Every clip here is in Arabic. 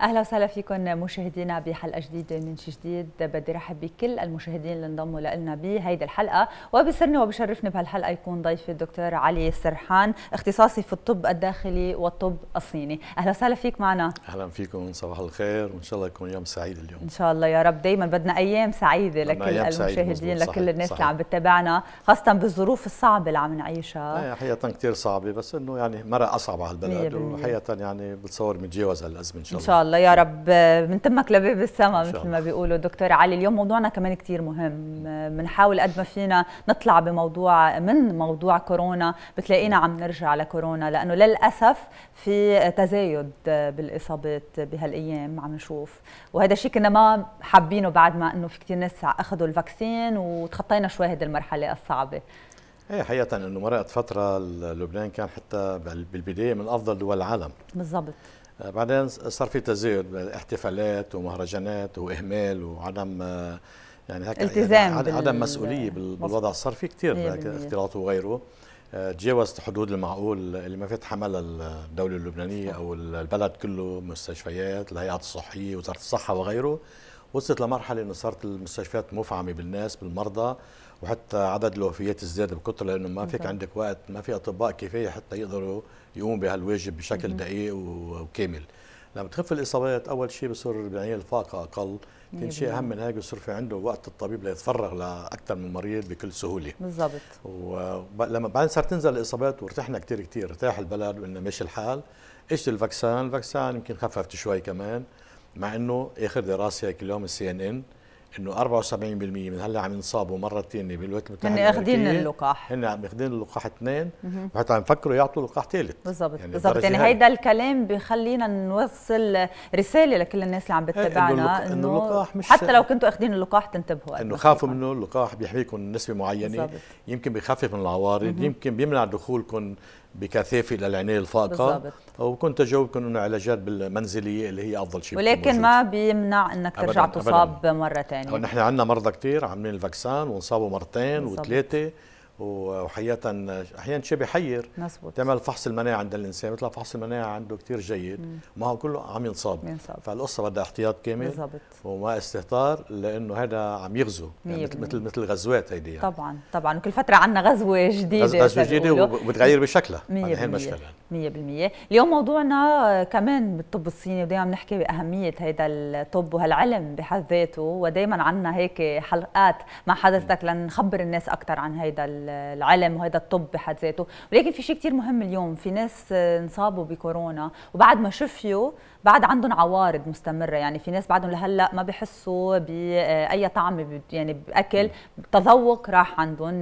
اهلا وسهلا فيكم مشاهدينا بحلقه جديده من شي جديد بدي رحب بكل المشاهدين اللي انضموا لنا بهيدي الحلقه وبسرني وبشرفني بهالحلقه يكون ضيفي الدكتور علي السرحان اختصاصي في الطب الداخلي والطب الصيني اهلا وسهلا فيك معنا اهلا فيكم صباح الخير وان شاء الله يكون يوم سعيد اليوم ان شاء الله يا رب دائما بدنا ايام سعيده لكل أيام المشاهدين لكل الناس صحيح. اللي عم بتتابعنا خاصه بالظروف الصعبه اللي عم نعيشها يعني حقيقه كثير صعبه بس انه يعني مرة اصعب على البلد وحقيقه يعني بتصور بنتجاوز هالازمه ان شاء الله, إن شاء الله. الله يا رب من تمك لباب السما مثل ما بيقولوا دكتور علي اليوم موضوعنا كمان كثير مهم بنحاول قد ما فينا نطلع بموضوع من موضوع كورونا بتلاقينا عم نرجع لكورونا لانه للاسف في تزايد بالاصابات بهالايام عم نشوف وهذا الشيء كنا ما حابينه بعد ما انه في كثير ناس اخذوا الفاكسين وتخطينا شوي هذه المرحله الصعبه ايه حقيقة انه مرقت فترة لبنان كان حتى بالبداية من افضل دول العالم بالضبط آه، بعدين صار في تزايد احتفالات ومهرجانات واهمال وعدم آه، يعني هيك يعني التزام يعني عدم مسؤوليه بالوضع صار في كثير اختلاط وغيره آه، تجاوزت حدود المعقول اللي ما في تحملها الدوله اللبنانيه او البلد كله مستشفيات الهيئات الصحيه وزاره الصحه وغيره وصلت لمرحله انه صارت المستشفيات مفعمه بالناس بالمرضى وحتى عدد الوفيات ازداد بكثره لانه ما فيك عندك وقت ما في اطباء كفايه حتى يقدروا يقوموا بهالواجب بشكل دقيق وكامل لما تخف الإصابات أول شيء بصير العناية الفاقة أقل ثاني شيء أهم من هيك بصير في عنده وقت الطبيب ليتفرغ لأكثر من مريض بكل سهولة بالضبط ولما بعد صارت تنزل الإصابات وارتحنا كثير كثير ارتاح البلد وإنه ماشي الحال اجت الفاكسان الفاكسان يمكن خففت شوي كمان مع إنه آخر دراسة هيك اليوم السي إن إن انه 74% من هلا عم ينصابوا مره ثانيه بالولايات المتحده هن اخذين اللقاح هن عم ياخذين اللقاح اثنين وحتى عم يفكروا يعطوا لقاح ثالث بالضبط يعني بالضبط يعني هيدا الكلام بخلينا نوصل رساله لكل الناس اللي عم إيه، بتتابعنا انه اللقاح مش حتى لو كنتوا اخذين اللقاح تنتبهوا انه خافوا منه اللقاح بيحميكم نسبه معينه بالزبط. يمكن بخفف من العوارض يمكن بيمنع دخولكم بكثافه للعنايه الفائقه بالضبط وكنت اجاوبكم انه العلاجات بالمنزليه اللي هي افضل شيء ولكن ما بيمنع انك ترجع أبداً تصاب أبداً. مره ثانيه نحن عندنا مرضى كثير عاملين الفاكسان ونصابوا مرتين وثلاثه وحقيقه احيانا شيء بحير تعمل فحص المناعه عند الانسان بيطلع فحص المناعه عنده كثير جيد ما هو كله عم ينصاب, ينصاب. فالقصه بدها احتياط كامل بالزبط. وما استهتار لانه هذا عم يغزو يعني مثل مثل مثل غزوات هيدي يعني. طبعا طبعا وكل فتره عندنا غزوه جديده غزوه جديده وبتغير بشكلها هي المشكله 100% اليوم موضوعنا كمان بالطب الصيني ودائما بنحكي باهميه هذا الطب وهالعلم بحد ذاته ودائما عندنا هيك حلقات مع حضرتك لنخبر الناس اكثر عن هذا العلم وهذا الطب بحد ذاته ولكن في شيء كثير مهم اليوم في ناس انصابوا بكورونا وبعد ما شفوا بعد عندهم عوارض مستمره يعني في ناس بعدهم لهلا ما بحسوا باي طعم يعني باكل تذوق راح عندهم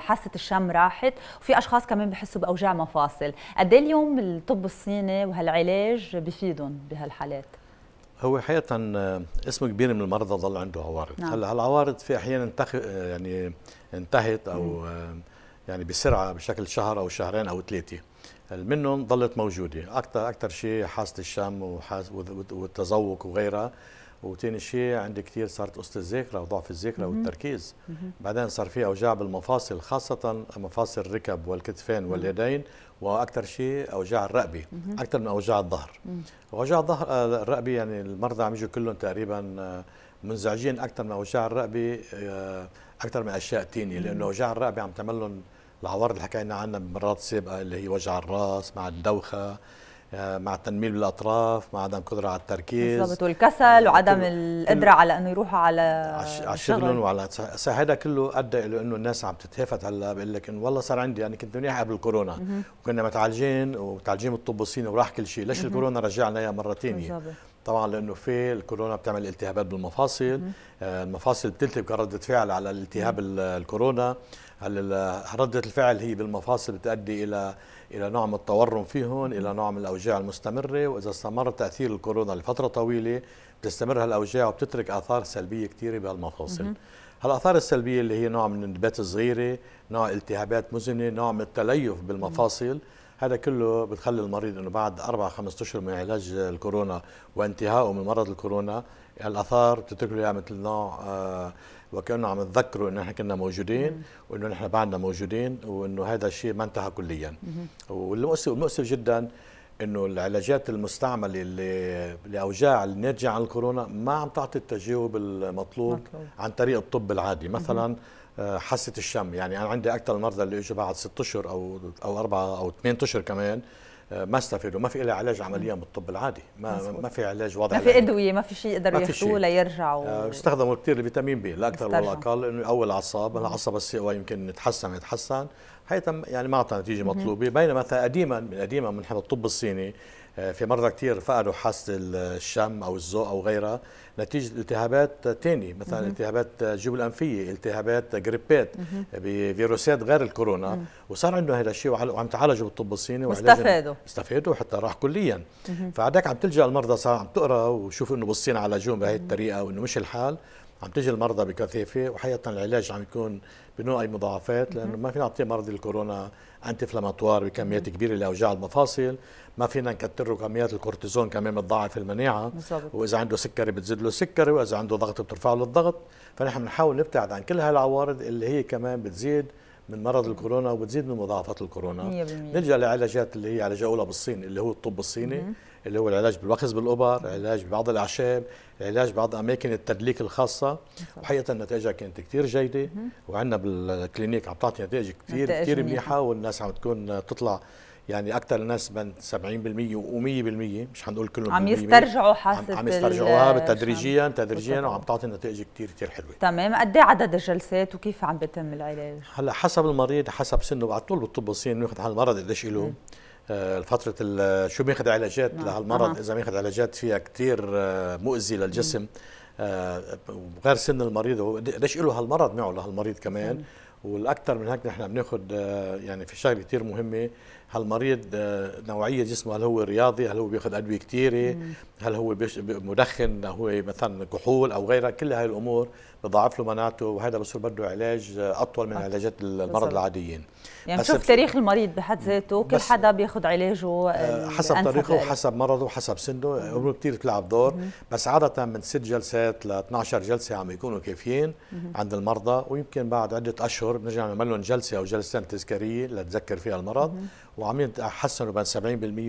حاسه الشم راحت وفي اشخاص كمان بحسوا باوجاع مفاصل قد إيه اليوم الطب الصيني وهالعلاج بفيدهم بهالحالات هو حقيقة آه، اسم كبير من المرضى ظل عنده عوارض نعم. هلا العوارض في احيانا تخ... آه، يعني انتهت او آه، يعني بسرعه بشكل شهر او شهرين او ثلاثه منهم ظلت موجوده اكثر اكثر شيء حاسه الشم والتذوق وغيرها وثاني شيء عندي كثير صارت قصه الذاكره وضعف الذاكره والتركيز بعدين صار في اوجاع بالمفاصل خاصه مفاصل الركب والكتفين واليدين واكثر شيء اوجاع الرقبه اكثر من اوجاع الظهر اوجاع الظهر آه، الرقبه يعني المرضى عم يجوا كلهم تقريبا آه، منزعجين اكثر من اوجاع الرقبه اكثر من اشياء ثانيه لانه وجع الرقبه عم تعمل لهم العوارض اللي حكينا عنها بمرات سابقه اللي هي وجع الراس مع الدوخه آه، مع التنميل بالاطراف مع عدم قدره على التركيز بالضبط والكسل آه، وعدم القدره على انه يروحوا على على شغلهم وعلى هذا كله ادى الى انه الناس عم تتهافت هلا بقول لك انه والله صار عندي يعني كنت منيح قبل الكورونا وكنا متعالجين ومتعالجين بالطب الصيني وراح كل شيء ليش الكورونا رجعنا اياها مره ثانيه طبعا لانه في الكورونا بتعمل التهابات بالمفاصل آه، المفاصل بتلتهب كرده فعل على التهاب الكورونا رده الفعل هي بالمفاصل بتؤدي الى الى نوع من التورم فيهم الى نوع من الاوجاع المستمره واذا استمر تاثير الكورونا لفتره طويله بتستمر هالاوجاع وبتترك اثار سلبيه كثيره بهالمفاصل هالاثار السلبيه اللي هي نوع من النبات الصغيره نوع التهابات مزمنه نوع من التليف بالمفاصل مم. هذا كله بتخلي المريض انه بعد اربع خمس اشهر من علاج الكورونا وانتهائه من مرض الكورونا الاثار بتترك له مثل نوع آه وكانه عم تذكره انه نحن كنا موجودين وانه نحن بعدنا موجودين وانه هذا الشيء ما انتهى كليا والمؤسف والمؤسف جدا انه العلاجات المستعمله اللي لاوجاع اللي نرجع عن الكورونا ما عم تعطي التجاوب المطلوب عن طريق الطب العادي مثلا آه، حاسه الشم يعني انا عندي اكثر المرضى اللي اجوا بعد ست اشهر او او اربعه او ثمان اشهر كمان آه، ما استفادوا ما في لها علاج عمليا بالطب العادي ما مزبوط. ما في علاج واضح ما في ادويه ما في شيء يقدروا ياخذوه ليرجعوا آه، استخدموا كثير الفيتامين بي الاكثر ولا اقل انه اول اعصاب العصب السي او يمكن يتحسن يتحسن هي يعني ما اعطى نتيجه مطلوبه بينما قديما من قديما من حيث الطب الصيني في مرضى كثير فقدوا حاسه الشم او الذوق او غيرها نتيجه التهابات ثانيه مثلا مم. التهابات الجيوب الانفيه، التهابات جريبات بفيروسات غير الكورونا مم. وصار عنده هذا الشيء وعم تعالجوا بالطب الصيني واستفادوا استفادوا حتى راح كليا فعداك عم تلجا المرضى صار عم تقرا وشوف انه بالصين عالجوهم بهي الطريقه وانه مش الحال عم تجي المرضى بكثافه وحقيقه العلاج عم يكون بدون اي مضاعفات لانه ما فينا نعطي مرض الكورونا انتي انفلاماتوار بكميات كبيره لاوجاع المفاصل ما فينا نكتر له كميات الكورتيزون كمان بتضاعف المناعه بالزبط. واذا عنده سكري بتزيد له سكري واذا عنده ضغط بترفع له الضغط فنحن بنحاول نبتعد عن كل هالعوارض اللي هي كمان بتزيد من مرض الكورونا وبتزيد من مضاعفات الكورونا 100% نلجا لعلاجات اللي هي علاجه اولى بالصين اللي هو الطب الصيني مم. اللي هو العلاج بالوخز بالابر، العلاج ببعض الاعشاب، العلاج ببعض اماكن التدليك الخاصه وحقيقه نتائجها كانت كثير جيده وعندنا بالكلينيك عم تعطي نتائج كثير كثير منيحه والناس عم تكون تطلع يعني اكثر الناس من 70% و100% مش حنقول كلهم عم يسترجعوا حاسه عم يسترجعوها تدريجيا تدريجيا وعم تعطي نتائج كثير كثير حلوه تمام قد ايه عدد الجلسات وكيف عم بيتم العلاج هلا حسب المريض حسب سنه على طول بالطب الصيني بياخذ على المرض قديش له آه، فترة شو بياخذ علاجات نعم. لهالمرض اذا بياخذ علاجات فيها كثير آه، مؤذي للجسم مم. آه، وغير سن المريض قديش له هالمرض معه لهالمريض كمان مم. والاكثر من هيك نحن بناخذ يعني في شغله كثير مهمه هالمريض آه، نوعيه جسمه هل هو رياضي هل هو بياخذ ادويه كثيره هل هو مدخن هو مثلا كحول او غيرها كل هاي الامور بضعف له مناعته وهذا بصير بده علاج آه، اطول من علاجات المرض العاديين يعني شوف تاريخ المريض بحد ذاته كل حدا بياخذ علاجه آه، آه، حسب طريقه وحسب مرضه وحسب سنه امور كثير بتلعب دور بس عاده من ست جلسات ل 12 جلسه عم يكونوا كافيين عند المرضى ويمكن بعد عده اشهر بنرجع نعمل لهم جلسه او جلستين تذكاريه لتذكر فيها المرض وعم يتحسنوا بين 70%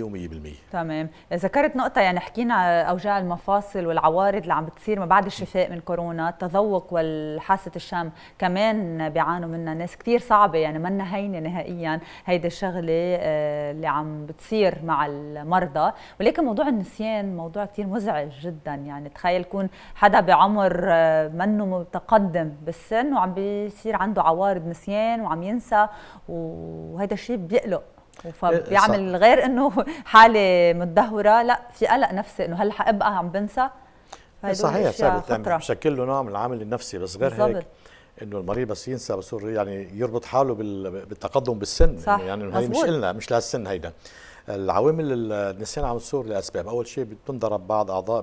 و100% تمام ذكرت نقطه يعني حكينا اوجاع المفاصل والعوارض اللي عم بتصير ما بعد الشفاء من كورونا التذوق والحاسه الشم كمان بيعانوا منها ناس كثير صعبه يعني منا هينه نهائيا هيدي الشغله آه، اللي عم بتصير مع المرضى ولكن موضوع النسيان موضوع كثير مزعج جدا يعني تخيل يكون حدا بعمر آه، منه متقدم بالسن وعم بيصير عنده عوارض نسيان وعم ينسى وهذا الشيء بيقلق فبيعمل غير انه حاله متدهوره لا في قلق نفسي انه هل حابقى عم بنسى صحيح صار يعني بشكل له نوع من العامل النفسي بس غير بالزبط. هيك انه المريض بس ينسى بس يعني يربط حاله بالتقدم بالسن صح. يعني هي مش لنا مش لهالسن هيدا العوامل النسيان عم تصور لاسباب اول شيء بتنضرب بعض اعضاء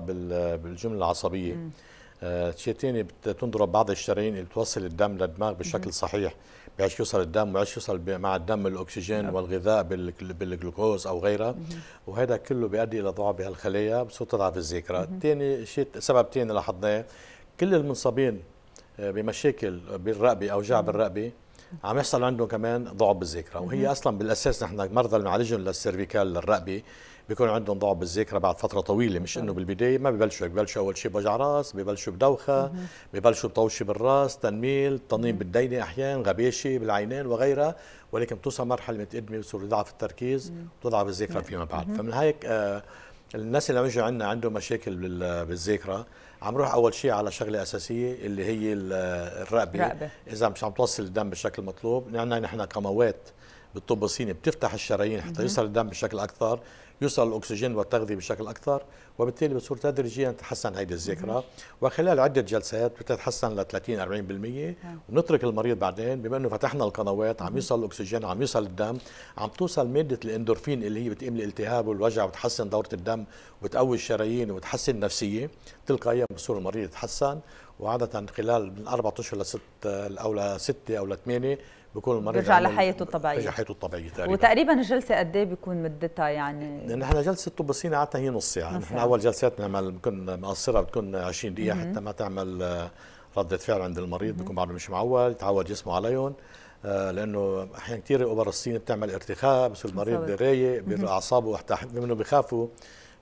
بالجمله العصبيه آه شيء ثاني بتنضرب بعض الشرايين اللي بتوصل الدم للدماغ بشكل مم. صحيح بيعش يوصل الدم ويعش يوصل مع الدم الاكسجين نعم. والغذاء بالجلوكوز او غيرها وهذا كله بيؤدي الى ضعف بهالخلايا بصير تضعف الذاكره ثاني شيء سبب ثاني لاحظناه كل المنصابين آه، بمشاكل بالرقبه اوجاع بالرقبه عم يحصل عندهم كمان ضعف بالذاكره وهي اصلا بالاساس نحن مرضى اللي بنعالجهم للسيرفيكال للرقبه بيكون عندهم ضعف بالذاكره بعد فتره طويله مش انه طيب. بالبدايه ما ببلشوا ببلشوا اول شيء بوجع راس ببلشوا بدوخه ببلشوا بطوشه بالراس تنميل تنميم بالدينه احيانا غباشه بالعينين وغيرها ولكن بتوصل مرحله متقدمه بصير يضعف التركيز وتضعف الذاكره طيب. فيما بعد فمن هيك آه الناس اللي بيجوا عندنا عندهم مشاكل بالذاكره عم روح اول شيء على شغله اساسيه اللي هي الرقبه الرقبة. اذا مش عم توصل الدم بالشكل المطلوب نحن نحن كموات بالطب الصيني بتفتح الشرايين حتى يوصل الدم بشكل اكثر يوصل الاكسجين والتغذيه بشكل اكثر وبالتالي بتصير تدريجيا تتحسن هذه الذاكره وخلال عده جلسات بتتحسن ل 30 40% ونترك المريض بعدين بما انه فتحنا القنوات عم يوصل الاكسجين عم يوصل الدم عم توصل ماده الاندورفين اللي هي بتقيم الالتهاب والوجع وتحسن دوره الدم وتقوي الشرايين وتحسن النفسيه تلقائيا بصير المريض يتحسن وعاده خلال من اربع اشهر لست او لسته او لثمانيه بكون المريض رجع لحياته الطبيعيه رجع لحياته الطبيعيه تقريبا وتقريبا الجلسه قد ايه بيكون مدتها يعني؟ نحن جلسه الطب الصيني عاده هي نص ساعه، نحن اول جلساتنا بنكون مقصره بتكون 20 دقيقه حتى ما تعمل آه، ردة فعل عند المريض بيكون بعده مش معول يتعود جسمه عليهم آه، لانه احيانا كثير اوبر الصيني بتعمل ارتخاء بس المريض رايق اعصابه منه بخافوا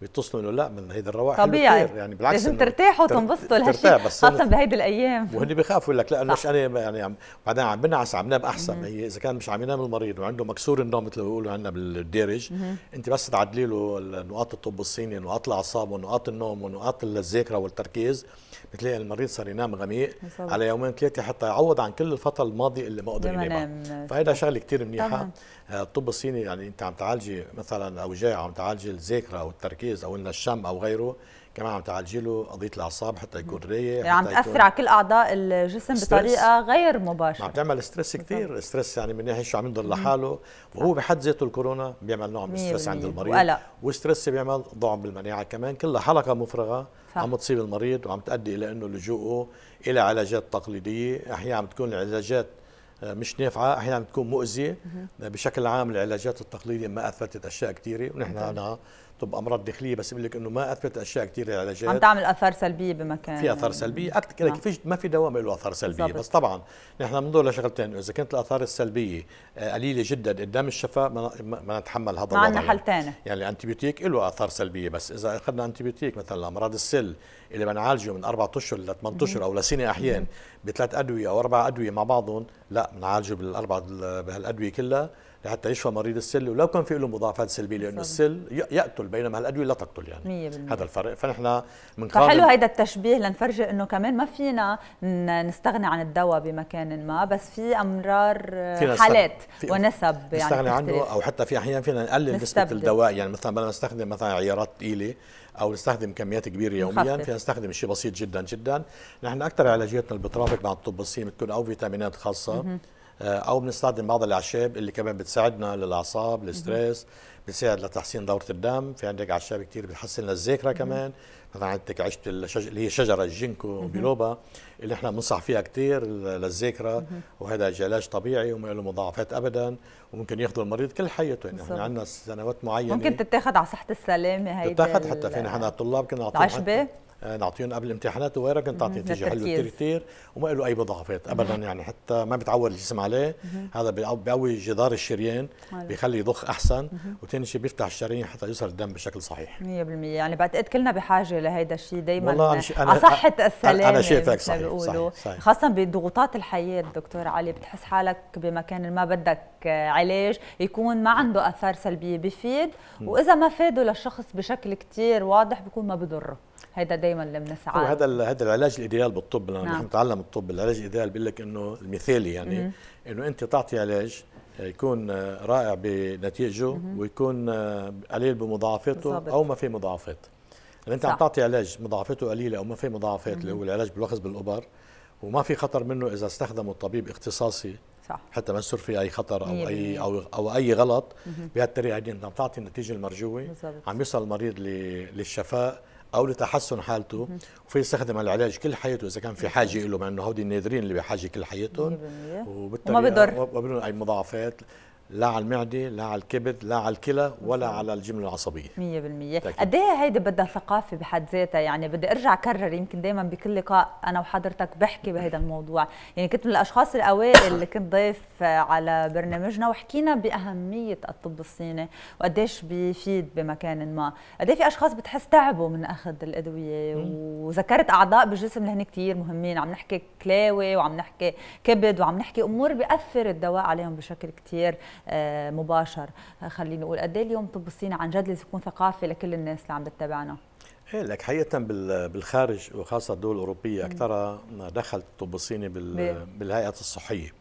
بيتصلوا يقولوا لا من هيدي الروائح طبيعي يعني بالعكس لازم ترتاحوا وتنبسطوا لهالشيء خاصه بهيدي الايام وهن بيخافوا يقول لك لا مش انا يعني عم بعدين عم بنعس عم نام احسن هي اذا كان مش عم ينام المريض وعنده مكسور النوم مثل ما بيقولوا عندنا بالدارج انت بس تعدلي له نقاط الطب الصيني نقاط الاعصاب ونقاط النوم ونقاط الذاكره والتركيز بتلاقي المريض صار ينام غميق على يومين ثلاثه حتى يعوض عن كل الفتره الماضيه اللي ما قدر ينام فهيدا شغله كثير منيحه طبعا. الطب الصيني يعني انت عم تعالجي مثلا اوجاع عم تعالجي الذاكره او التركيز او ان الشم او غيره كمان عم تعالجي له قضيه الاعصاب حتى يكون رايق يعني عم تاثر على كل اعضاء الجسم بطريقه غير مباشره عم تعمل ستريس كثير ستريس يعني من ناحيه شو عم يضل لحاله وهو بحد ذاته الكورونا بيعمل نوع من الستريس عند المريض والستريس بيعمل ضعف بالمناعه كمان كلها حلقه مفرغه صح. عم تصيب المريض وعم تؤدي الى انه لجوءه الى علاجات تقليديه احيانا عم تكون العلاجات آه، مش نافعه احيانا تكون مؤذيه بشكل عام العلاجات التقليديه ما اثبتت اشياء كثيره ونحن عنا نعم. طب امراض داخليه بس بقول لك انه ما اثبت اشياء كثير للعلاجات عم تعمل اثار سلبيه بمكان في اثار سلبيه اكثر ما. نعم. فيش ما في دواء له اثار سلبيه بس طبعا نحن بنضل لشغلتين اذا كانت الاثار السلبيه آه، قليله جدا قدام الشفاء ما نتحمل هذا الوضع عندنا حل ثاني يعني الانتيبيوتيك له اثار سلبيه بس اذا اخذنا انتيبيوتيك مثلا لامراض السل اللي بنعالجه من اربع اشهر ل 8 اشهر او لسنه احيان بثلاث ادويه او اربع ادويه مع بعضهم لا بنعالجه بالاربع بهالادويه كلها لحتى يشفى مريض السل ولو كان في له مضاعفات سلبيه لانه السل يقتل بينما الادويه لا تقتل يعني 100% هذا الفرق فنحن بنقارن فحلو هيدا التشبيه لنفرجي انه كمان ما فينا نستغني عن الدواء بمكان ما بس في امرار فينا حالات في ونسب نستغني يعني نستغني عنه او حتى في احيان فينا نقلل نسبه الدواء يعني مثلا بدل نستخدم مثلا عيارات ثقيله او نستخدم كميات كبيره يوميا فينا نستخدم شيء بسيط جدا جدا نحن اكثر علاجاتنا اللي بترافق مع الطب الصيني بتكون او فيتامينات خاصه آه، او بنستخدم بعض الاعشاب اللي كمان بتساعدنا للاعصاب الاسترس بتساعد لتحسين دوره الدم في عندك اعشاب كثير بتحسن للذاكره الذاكره كمان مثلا عندك عشت الشج... اللي هي شجره الجينكو بيلوبا اللي احنا بننصح فيها كثير للذاكره وهذا علاج طبيعي وما له مضاعفات ابدا وممكن ياخذه المريض كل حياته يعني احنا عندنا سنوات معينه ممكن تتاخذ على صحه السلامه هيدي تتاخذ حتى في نحن الطلاب كنا نعطيها العشبه آه، نعطيهم قبل الامتحانات وغيرها كنت تعطي نتيجه حلوه كثير كثير وما له اي مضاعفات ابدا يعني حتى ما بتعور الجسم عليه هذا بقوي جدار الشريان بيخلي يضخ احسن وثاني شيء بيفتح الشرايين حتى يوصل الدم بشكل صحيح 100% يعني بعتقد كلنا بحاجه لهيدا الشيء دائما والله أنا على صحه السلامه انا شايفك صحيح, صحيح, صحيح خاصه بضغوطات الحياه دكتور علي بتحس حالك بمكان ما بدك علاج يكون ما عنده اثار سلبيه بفيد واذا ما فاده للشخص بشكل كثير واضح بيكون ما بضره هيدا دائما اللي بنسعى هذا هذا العلاج الايديال بالطب لانه نعم. نحن نتعلم الطب العلاج الايديال بيقول لك انه المثالي يعني انه انت تعطي علاج يكون رائع بنتيجه ويكون قليل بمضاعفاته بالزبط. او ما في مضاعفات يعني انت عم تعطي علاج مضاعفاته قليله او ما في مضاعفات اللي هو العلاج بالوخز بالابر وما في خطر منه اذا استخدمه الطبيب اختصاصي صح. حتى ما يصير في اي خطر او اي او او اي غلط بهالطريقه دي يعني انت عم تعطي النتيجه المرجوه بالزبط. عم يوصل المريض للشفاء او لتحسن حالته يستخدم العلاج كل حياته اذا كان في حاجه له مع انه هودي النادرين اللي بحاجه كل حياتهم وبالتالي وما اي مضاعفات لا على المعده لا على الكبد لا على الكلى ولا على الجمله العصبيه 100% قد ايه هيدي بدها ثقافه بحد ذاتها يعني بدي ارجع اكرر يمكن دائما بكل لقاء انا وحضرتك بحكي بهذا الموضوع يعني كنت من الاشخاص الاوائل اللي كنت ضيف على برنامجنا وحكينا باهميه الطب الصيني وقديش بيفيد بمكان ما قد إيه في اشخاص بتحس تعبوا من اخذ الادويه وذكرت اعضاء بالجسم اللي هن كثير مهمين عم نحكي كلاوي وعم نحكي كبد وعم نحكي امور بياثر الدواء عليهم بشكل كثير آه، مباشر خلينا نقول قد ايه اليوم طب الصيني عن جد لازم يكون ثقافه لكل الناس اللي عم بتتابعنا ايه لك حقيقة بالخارج وخاصة الدول الأوروبية أكثرها دخلت الطب الصيني بالهيئات الصحية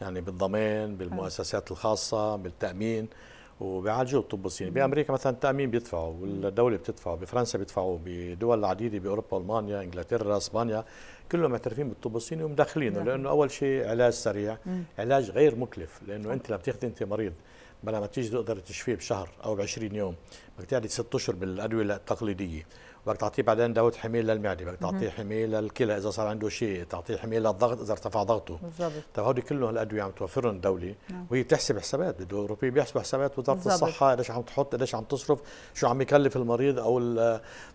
يعني بالضمان بالمؤسسات الخاصة بالتأمين وبيعالجوا الطب الصيني بامريكا مثلا التامين بيدفعوا والدوله بتدفعه بفرنسا بيدفعوا بدول عديده باوروبا المانيا انجلترا اسبانيا كلهم معترفين بالطب الصيني ومداخلينه نعم. لانه اول شيء علاج سريع مم. علاج غير مكلف لانه مم. انت لما تاخذ انت مريض بلا ما تيجي تقدر تشفيه بشهر او ب 20 يوم بدك تقعد ست اشهر بالادويه التقليديه بدك تعطيه بعدين دواء حميل للمعده بدك تعطيه حميل للكلى اذا صار عنده شيء تعطيه حميل للضغط اذا ارتفع ضغطه بالضبط طيب هودي كلهم الادويه عم توفرهم الدوله نعم. وهي بتحسب حسابات الدول الاوروبيه بيحسبوا حسابات وزاره الصحه ليش عم تحط ليش عم تصرف شو عم يكلف المريض او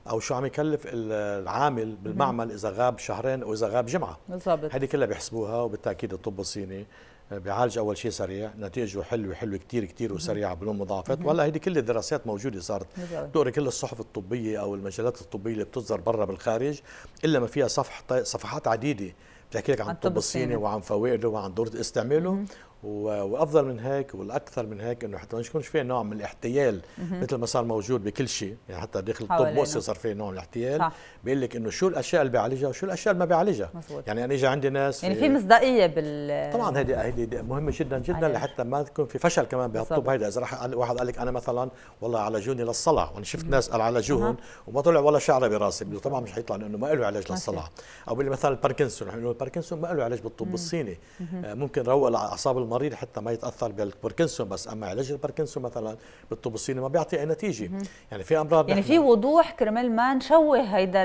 او شو عم يكلف العامل بالمعمل اذا غاب شهرين واذا غاب جمعه بالضبط هذه كلها بيحسبوها وبالتاكيد الطب الصيني بيعالج اول شيء سريع نتيجه حلوه حلوه كثير كثير وسريعه بدون مضاعفات وهلا هيدي كل الدراسات موجوده صارت دوري كل الصحف الطبيه او المجلات الطبيه اللي بتصدر برا بالخارج الا ما فيها صفحه صفحات عديده بتحكي لك عن الطب الصيني وعن فوائده وعن دور استعماله وافضل من هيك والاكثر من هيك انه حتى ما يكونش في نوع من الاحتيال مثل ما صار موجود بكل شيء يعني حتى داخل الطب مؤسسه صار في نوع من الاحتيال بيقول لك انه شو الاشياء اللي بيعالجها وشو الاشياء اللي ما بيعالجها يعني انا اجى عندي ناس يعني في مصداقيه بال طبعا هذه هذه مهمه جدا جدا لحتى ما تكون في فشل كمان بهالطب هيدا اذا راح واحد قال لك انا مثلا والله عالجوني للصلع وانا شفت ناس قال عالجوهم وما طلع ولا شعره براسي طبعا مش حيطلع لانه ما له علاج للصلع او مثلا الباركنسون نحن الباركنسون ما له علاج بالطب الصيني آه، ممكن روق اعصاب المريض حتى ما يتاثر بالباركنسون بس اما علاج الباركنسون مثلا بالطب الصيني ما بيعطي اي نتيجه يعني في امراض يعني في وضوح كرمال ما نشوه هيدا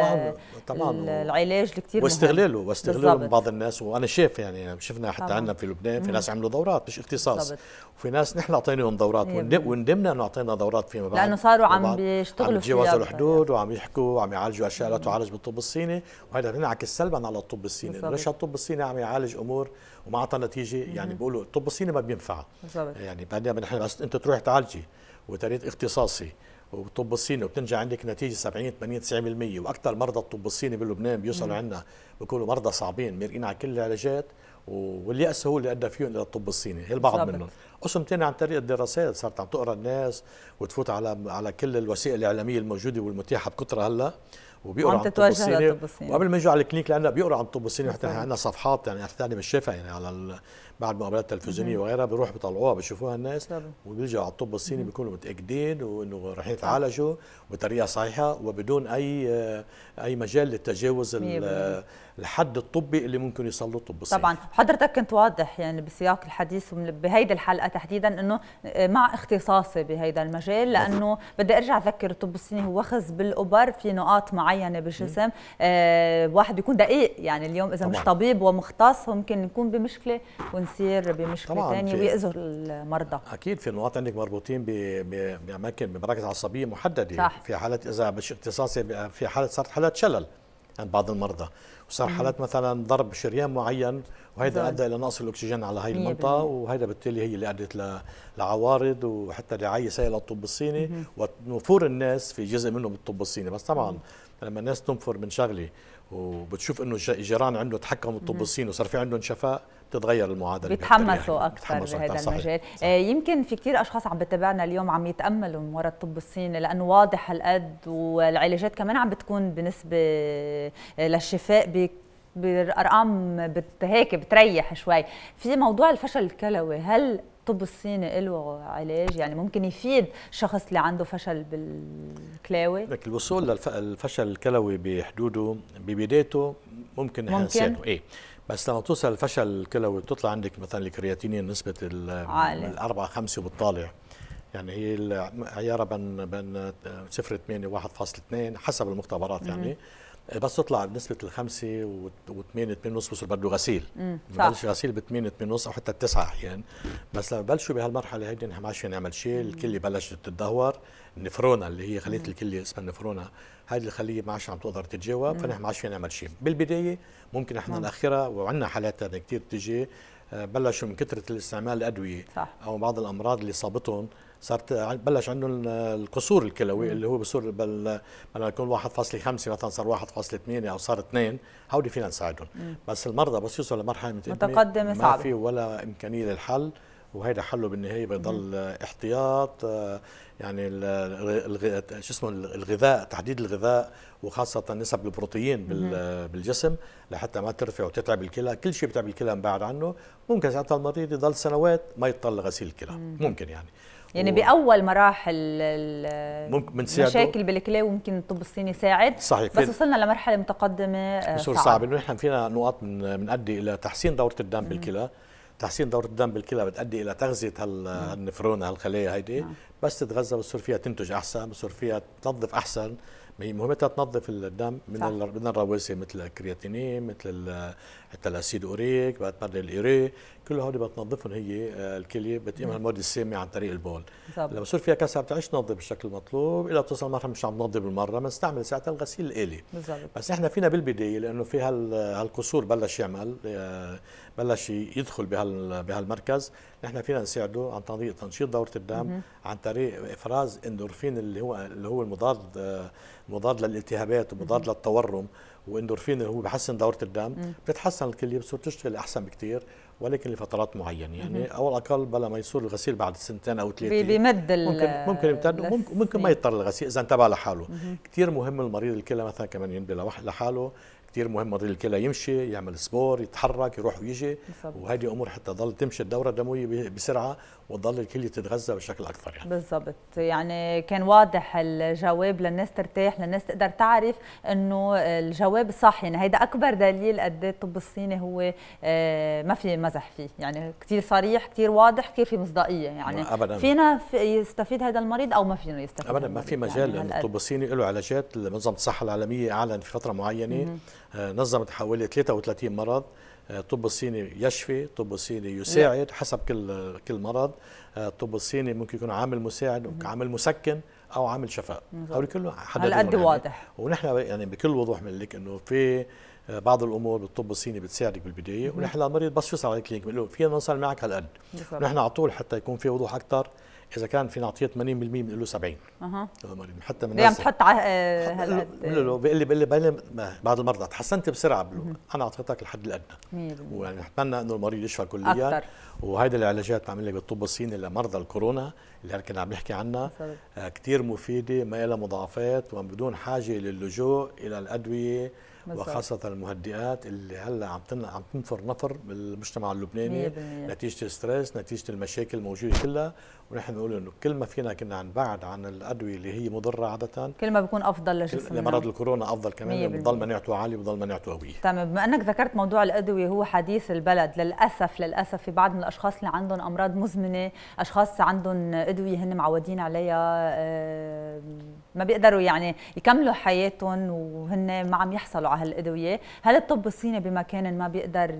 طبعا طبعا العلاج اللي كثير واستغلاله واستغلاله من بعض الناس وانا شايف يعني شفنا حتى عندنا في لبنان في ناس عملوا دورات مش اختصاص بالضبط. وفي ناس نحن اعطيناهم دورات إيه. وندمنا انه اعطينا دورات فيما بعد لانه صاروا عم بيشتغلوا في جواز الحدود وعم يحكوا وعم يعالجوا اشياء لا تعالج بالطب الصيني وهذا بينعكس سلبا على الطب الصيني ليش الطب الصيني عم يعالج امور وما اعطى نتيجه يعني بيقولوا الطب الصيني ما بينفع بالضبط يعني بدنا نحن بس انت تروح تعالجي وتريد اختصاصي والطب الصيني وبتنجح عندك نتيجه 70 80 90% واكثر مرضى الطب الصيني بلبنان بيوصلوا عندنا بيكونوا مرضى صعبين مرقين على كل العلاجات والياس هو اللي ادى فيهم الى الطب الصيني هي البعض منهم قسم ثاني عن طريق الدراسات صارت عم تقرا الناس وتفوت على على كل الوسائل الاعلاميه الموجوده والمتاحه بكثره هلا وبيقرا عن الطب الصيني وقبل ما يجوا على الكلينيك لانه بيقرا عن الطب الصيني حتى عندنا صفحات يعني حتى انا بالشفا يعني على بعد مقابلات تلفزيونيه وغيرها بيروح بيطلعوها بيشوفوها الناس وبيرجعوا على الطب الصيني بيكونوا متاكدين وانه راح يتعالجوا بطريقه صحيحه وبدون اي اي مجال للتجاوز الحد الطبي اللي ممكن يصل له الطب الصيني طبعا حضرتك كنت واضح يعني بسياق الحديث بهيدي الحلقه تحديدا انه آه، مع اختصاصي بهيدا المجال لانه بدي ارجع اذكر الطب الصيني هو اخذ بالابر في نقاط معينه بالجسم آه واحد بيكون دقيق يعني اليوم اذا طبعاً. مش طبيب ومختص ممكن يكون بمشكله ونسى يصير بمشكله ثانيه ويأذوا المرضى اكيد في نقاط عندك مربوطين باماكن بمراكز عصبيه محدده صح. في حاله اذا مش اختصاصي في حاله صارت حالات شلل عند بعض المرضى وصار حالات مثلا ضرب شريان معين وهذا ادى الى نقص الاكسجين على هي المنطقه وهذا بالتالي هي اللي ادت لعوارض وحتى رعايه سيئه للطب الصيني ونفور الناس في جزء منه بالطب الصيني بس طبعا لما الناس تنفر من شغله وبتشوف انه الجيران عنده تحكموا الطب الصيني وصار في عندهم شفاء تتغير المعادله يعني. بيتحمسوا اكثر بهذا المجال صحيح. آه، يمكن في كثير اشخاص عم بتابعنا اليوم عم يتاملوا من وراء الطب الصيني لانه واضح هالقد والعلاجات كمان عم بتكون بنسبه آه، للشفاء بارقام هيك بتريح شوي في موضوع الفشل الكلوي هل الطب الصيني له علاج يعني ممكن يفيد شخص اللي عنده فشل بالكلاوي لك الوصول للفشل الكلوي بحدوده ببدايته ممكن, ممكن؟ ايه بس لما توصل الفشل الكلوي وتطلع عندك مثلا الكرياتينين نسبه ال الاربعه خمسه وبتطالع يعني هي عياره بين بين صفر 8 1.2 حسب المختبرات يعني بس تطلع بنسبه الخمسه و8 8 ونص بصير بده غسيل ببلش غسيل ب 8 8 ونص او حتى التسعة احيانا بس لما ببلشوا بهالمرحله هيدي نحن ما عادش نعمل شيء الكليه بلشت تتدهور النفرونه اللي هي خليه الكليه اسمها النفرونه هذه الخليه ما عادش عم تقدر تتجاوب فنحن ما عادش نعمل شيء بالبدايه ممكن نحن ناخرها وعندنا حالات كثير بتجي آه، بلشوا من كثره الاستعمال الادويه صح. او بعض الامراض اللي صابتهم صارت بلش عنده القصور الكلوي اللي هو بصير بل بل يكون 1.5 مثلا صار 1.8 او يعني صار 2 هودي فينا نساعدهم بس المرضى بس يوصلوا لمرحله متقدمه صعبه ما في ولا امكانيه للحل وهيدا حله بالنهايه بيضل احتياط آه، يعني شو اسمه الغذاء تحديد الغذاء وخاصه نسب البروتين بالجسم لحتى ما ترفع وتتعب الكلى كل شيء بتعب الكلى بعد عنه ممكن ساعتها المريض يضل سنوات ما يضطر لغسيل الكلى ممكن يعني يعني و... باول مراحل المشاكل بالكلى وممكن الطب الصيني يساعد صحيح بس وصلنا لمرحله متقدمه آه، صعب صعب صعب. نحن فينا نقاط من ادي الى تحسين دوره الدم بالكلى تحسين دورة الدم بالكلى بتؤدي إلى تغذية هالنفرون نعم. هالخلايا هيدي نعم. بس تتغذى بتصير فيها تنتج أحسن بتصير فيها تنظف أحسن هي مهمتها تنظف الدم من من الرواسب مثل الكرياتينين مثل حتى الاسيد اوريك بعد تمرر الايري كل هودي بتنظفهم هي آه، الكليه بتقيمها المواد نعم. السامه عن طريق البول لما بصير فيها كسر بتعيش تنظف بالشكل المطلوب الا بتوصل مرحله مش عم تنظف بالمره بنستعمل ساعتها الغسيل الالي بالزبط. بس احنا فينا بالبدايه لانه في هالقصور بلش يعمل آه، بلش يدخل بهال بهالمركز نحن فينا نساعده عن طريق تنشيط دوره الدم مم. عن طريق افراز اندورفين اللي هو اللي هو المضاد آه، مضاد للالتهابات ومضاد للتورم واندورفين اللي هو بحسن دوره الدم بتتحسن الكليه بتصير تشتغل احسن بكثير ولكن لفترات معينه يعني او على الاقل بلا ما يصير الغسيل بعد سنتين او ثلاثه بمد ممكن ممكن يمتد وممكن ما يضطر الغسيل اذا انتبه لحاله كثير مهم المريض الكلى مثلا كمان ينبه لحاله كثير مهم مريض الكلى يمشي يعمل سبور يتحرك يروح ويجي وهذه امور حتى تضل تمشي الدوره الدمويه بسرعه وتضل الكليه تتغذى بشكل اكثر يعني بالضبط يعني كان واضح الجواب للناس ترتاح للناس تقدر تعرف انه الجواب صح يعني هيدا اكبر دليل قد الطب إيه الصيني هو آه، ما في مزح فيه يعني كثير صريح كثير واضح كثير في مصداقيه يعني أبداً. فينا يستفيد هذا المريض او ما فينا يستفيد ابدا ما في مجال يعني الطب الصيني له علاجات منظمه الصحه العالميه اعلن في فتره معينه آه، نظمت حوالي 33 مرض آه، الطب الصيني يشفي الطب الصيني يساعد حسب كل كل مرض آه، الطب الصيني ممكن يكون عامل مساعد عامل مسكن او عامل شفاء هذول كله حدد على قد واضح ونحن يعني بكل وضوح بنقول انه في بعض الامور بالطب الصيني بتساعدك بالبدايه ونحن المريض بس يوصل على الكلينك بنقول له فينا نوصل معك هالقد نحن على طول حتى يكون في وضوح اكثر اذا كان في نعطيه 80% بنقول له 70 اها حتى من يعني بتحط هالقد آه، بقول له بيقول لي بيقول لي بعض المرضى تحسنت بسرعه بلو. له انا اعطيتك الحد الادنى 100% ويعني بتمنى انه المريض يشفى كليا أكتر. وهيدا العلاجات معمول لك بالطب الصيني لمرضى الكورونا اللي كنا عم نحكي عنها آه كثير مفيده ما لها مضاعفات وبدون حاجه للجوء الى الادويه وخاصه المهدئات اللي هلا عم عم تنفر نفر بالمجتمع اللبناني نتيجه الستريس نتيجه المشاكل الموجوده كلها ونحن بنقول انه كل ما فينا كنا نبعد عن الادويه اللي هي مضره عاده كل ما بيكون افضل لجسمنا لمرض الكورونا افضل كمان بضل مناعته عاليه بضل مناعته قويه تمام بما انك ذكرت موضوع الادويه هو حديث البلد للاسف للاسف في بعض من الاشخاص اللي عندهم امراض مزمنه اشخاص عندهم ادويه هن معودين عليها ما بيقدروا يعني يكملوا حياتهم وهن ما عم يحصلوا على هالادويه، هل الطب الصيني بمكان ما بيقدر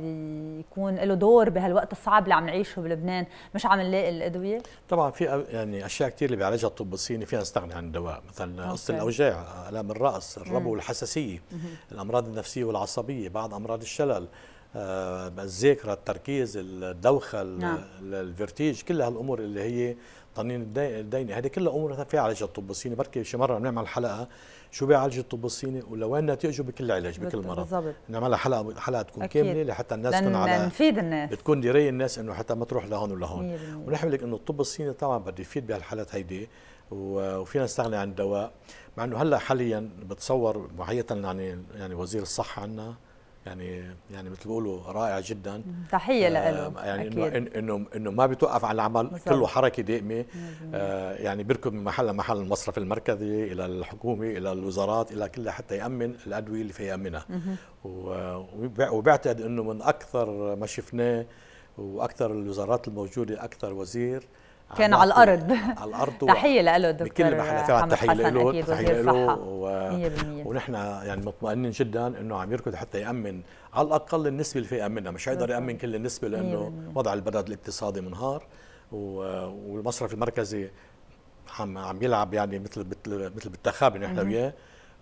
يكون له دور بهالوقت الصعب اللي عم نعيشه بلبنان مش عم نلاقي الادويه؟ طبعا في يعني اشياء كثير اللي بيعالجها الطب الصيني فيها نستغني عن الدواء، مثلا قصه الاوجاع، الام الراس، الربو والحساسيه، الامراض النفسيه والعصبيه، بعض امراض الشلل، آه، الذاكره التركيز الدوخه نعم. الفرتيج كل هالامور اللي هي طنين الديني هذه كلها امور فيها علاج الطب الصيني بركي شي مره بنعمل حلقه شو بيعالج الطب الصيني ولوين نتائجه بكل علاج بكل مرض بالضبط نعملها حلقه حلقه تكون أكيد. كامله لحتى الناس تكون على نفيد الناس بتكون درايه الناس انه حتى ما تروح لهون ولا هون ونحمل لك انه الطب الصيني طبعا بده يفيد بهالحالات هيدي وفينا نستغني عن الدواء مع انه هلا حاليا بتصور معية يعني يعني وزير الصحه عندنا يعني يعني مثل بيقولوا رائع جدا تحيه آه، له يعني انه انه انه ما بيتوقف على العمل بالزبط. كله حركه دائمه آه يعني بيركض من محل لمحل المصرف المركزي الى الحكومه الى الوزارات الى كلها حتى يامن الادويه اللي في يامنها وبعتقد انه من اكثر ما شفناه واكثر الوزارات الموجوده اكثر وزير كان على الارض على الارض تحيه له دكتور بكل ما حدا فيها تحيه له تحيه له ونحن يعني مطمئنين جدا انه عم يركض حتى يامن على الاقل النسبه اللي في يامنها مش هيقدر يامن كل النسبه لانه وضع البلد الاقتصادي منهار والمصرف المركزي عم عم يلعب يعني مثل مثل مثل بالتخابن نحن وياه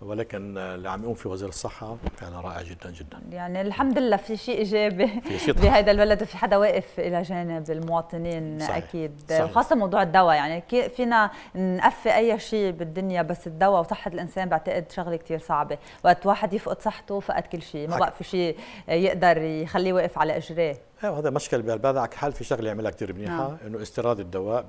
ولكن اللي عم يقوم فيه وزير الصحه فعلا رائع جدا جدا يعني الحمد لله في شيء ايجابي في شيء بهذا البلد في حدا واقف الى جانب المواطنين صحيح. اكيد صحيح. وخاصه موضوع الدواء يعني فينا نقفي اي شيء بالدنيا بس الدواء وصحه الانسان بعتقد شغله كثير صعبه وقت واحد يفقد صحته فقد كل شيء ما بقى في شيء يقدر يخليه واقف على اجريه ايوه هذا مشكل بالبذعك حل في شغله يعملها كثير منيحه نعم. انه استيراد الدواء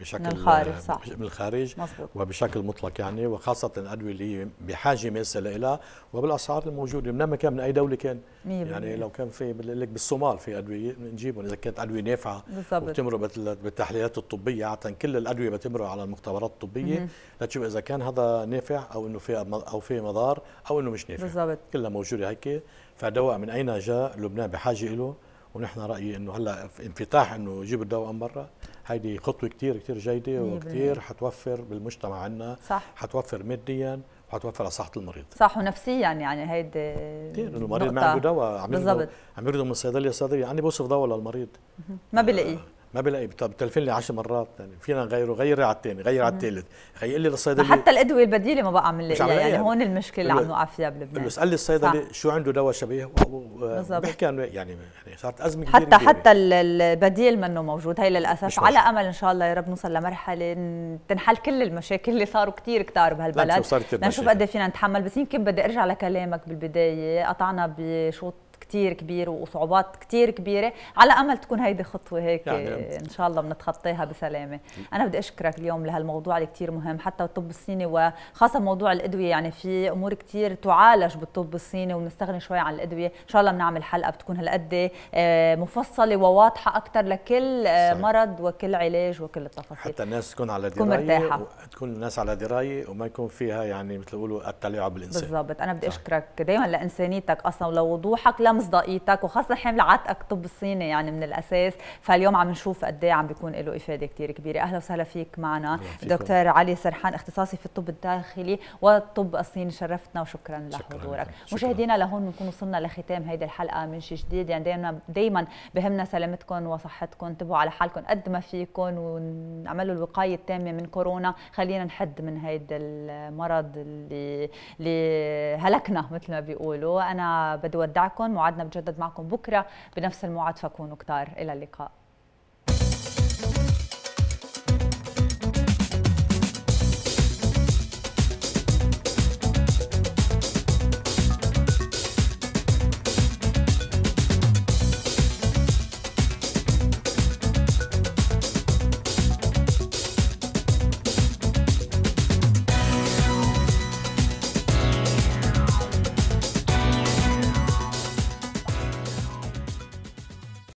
بشكل من الخارج صح. من الخارج مزبوط. وبشكل مطلق يعني وخاصه الادويه اللي هي بحاجه ماسه لها وبالاسعار الموجوده من كان من اي دوله كان ميبين. يعني لو كان في لك بالصومال في ادويه نجيبهم اذا كانت ادويه نافعه وبتمرق بالتحليلات الطبيه عاده كل الادويه بتمرق على المختبرات الطبيه لتشوف اذا كان هذا نافع او انه في او في مضار او انه مش نافع بالضبط كلها موجوده هيك فدواء من اين جاء لبنان بحاجه له ونحن رايي انه هلا انفتاح انه يجيب الدواء من برا هيدي خطوه كثير كثير جيده وكثير حتوفر بالمجتمع عنا صح حتوفر ماديا وحتوفر على صحه المريض صح ونفسيا يعني هيدي كثير انه المريض ما عنده دواء عم يرده عم يرده من الصيدليه الصيدليه يعني بوصف دواء للمريض ما بلاقيه آه، ما بلاقي طب تلفن لي 10 مرات يعني فينا نغيره غير على الثاني غير على الثالث خي لي للصيدلي حتى الادويه البديله ما بقى عم نلاقيها يعني, يعني هون المشكله اللي عم نوقع فيها بلبنان اسال لي الصيدلي شو عنده دواء شبيه بحكي عنه يعني, يعني صارت ازمه كبيره حتى كبيرة. حتى البديل منه موجود هي للاسف على امل ان شاء الله يا رب نوصل لمرحله تنحل كل المشاكل اللي صاروا كثير كثار بهالبلد نشوف قد إيه فينا نتحمل بس يمكن بدي ارجع لكلامك بالبدايه قطعنا بشوط كتير كبير وصعوبات كتير كبيره على امل تكون هيدي خطوه هيك يعني ان شاء الله بنتخطيها بسلامه انا بدي اشكرك اليوم لهالموضوع اللي كثير مهم حتى الطب الصيني وخاصه موضوع الادويه يعني في امور كثير تعالج بالطب الصيني وبنستغني شوي عن الادويه ان شاء الله بنعمل حلقه بتكون هالقد آه، مفصله وواضحه اكثر لكل آه، صحيح. مرض وكل علاج وكل التفاصيل حتى الناس تكون على درايه تكون مرتاحه تكون الناس على درايه وما يكون فيها يعني مثل يقولوا التلاعب بالإنسان بالضبط انا بدي اشكرك دائما لانسانيتك اصلا ولوضوحك لما مصداقيتك وخاصه حامل عاتقك طب الصيني يعني من الاساس فاليوم عم نشوف قد ايه عم بيكون له افاده كثير كبيره اهلا وسهلا فيك معنا دكتور علي سرحان اختصاصي في الطب الداخلي والطب الصيني شرفتنا وشكرا لحضورك مشاهدينا لهون بنكون وصلنا لختام هيدي الحلقه من شي جديد يعني دائما دائما بهمنا سلامتكم وصحتكم انتبهوا على حالكم قد ما فيكم ونعملوا الوقايه التامه من كورونا خلينا نحد من هيدا المرض اللي اللي هلكنا مثل ما بيقولوا انا بدي ودعكم موعدنا بجدد معكم بكرة بنفس الموعد فكونوا كتار إلى اللقاء